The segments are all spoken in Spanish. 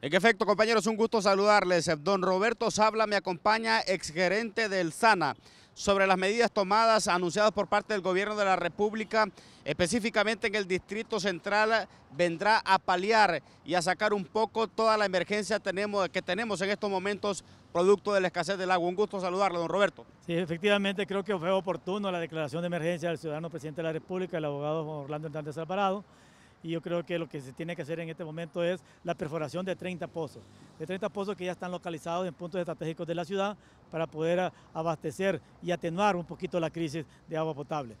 En efecto, compañeros, un gusto saludarles. Don Roberto Sabla me acompaña, exgerente del SANA, sobre las medidas tomadas, anunciadas por parte del gobierno de la República, específicamente en el Distrito Central, vendrá a paliar y a sacar un poco toda la emergencia que tenemos en estos momentos producto de la escasez del agua. Un gusto saludarle, don Roberto. Sí, efectivamente, creo que fue oportuno la declaración de emergencia del ciudadano presidente de la República, el abogado Orlando Hernández Alvarado, y yo creo que lo que se tiene que hacer en este momento es la perforación de 30 pozos, de 30 pozos que ya están localizados en puntos estratégicos de la ciudad para poder abastecer y atenuar un poquito la crisis de agua potable.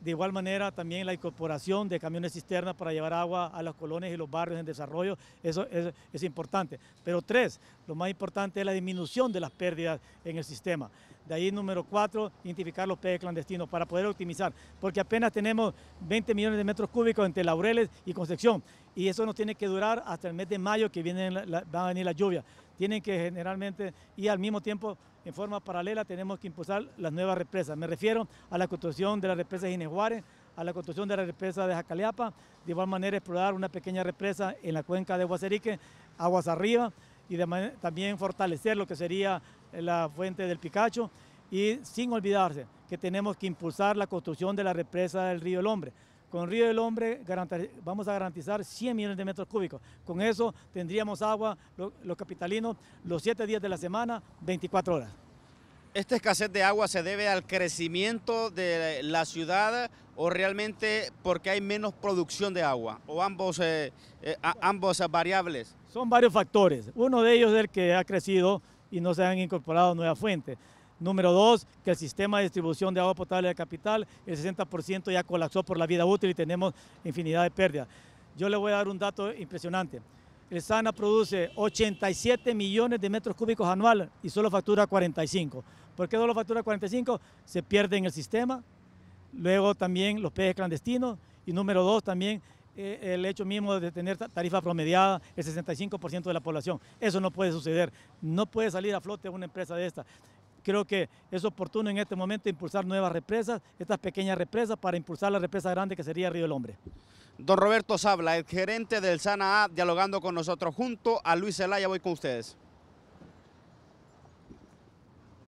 De igual manera, también la incorporación de camiones cisternas para llevar agua a las colonias y los barrios en desarrollo, eso es, es, importante. Pero tres, lo más importante es la disminución de las pérdidas en el sistema. De ahí número cuatro, identificar los peces clandestinos para poder optimizar, porque apenas tenemos 20 millones de metros cúbicos entre Laureles y Concepción y eso nos tiene que durar hasta el mes de mayo que viene a venir la lluvia. Tienen que generalmente y al mismo tiempo en forma paralela tenemos que impulsar las nuevas represas. Me refiero a la construcción de la represa de a la construcción de la represa de Jacaleapa, de igual manera explorar una pequeña represa en la cuenca de Huacerique, aguas arriba, y también fortalecer lo que sería la fuente del Picacho y sin olvidarse que tenemos que impulsar la construcción de la represa del Río el Hombre. Con Río del Hombre vamos a garantizar 100 millones de metros cúbicos. Con eso tendríamos agua los capitalinos los 7 días de la semana, 24 horas. ¿Esta escasez de agua se debe al crecimiento de la ciudad o realmente porque hay menos producción de agua? ¿O ambos, eh, eh, ambos variables? Son varios factores. Uno de ellos es el que ha crecido y no se han incorporado nuevas fuentes. Número dos, que el sistema de distribución de agua potable de capital, el 60% ya colapsó por la vida útil y tenemos infinidad de pérdidas. Yo le voy a dar un dato impresionante. El SANA produce 87 millones de metros cúbicos anuales y solo factura 45. ¿Por qué solo factura 45? Se pierde en el sistema, luego también los peces clandestinos y número dos también eh, el hecho mismo de tener tarifa promediada el 65% de la población. Eso no puede suceder. No puede salir a flote una empresa de esta. Creo que es oportuno en este momento impulsar nuevas represas, estas pequeñas represas, para impulsar la represa grande que sería Río del Hombre. Don Roberto Sabla, el gerente del SANA dialogando con nosotros junto a Luis Zelaya. Voy con ustedes.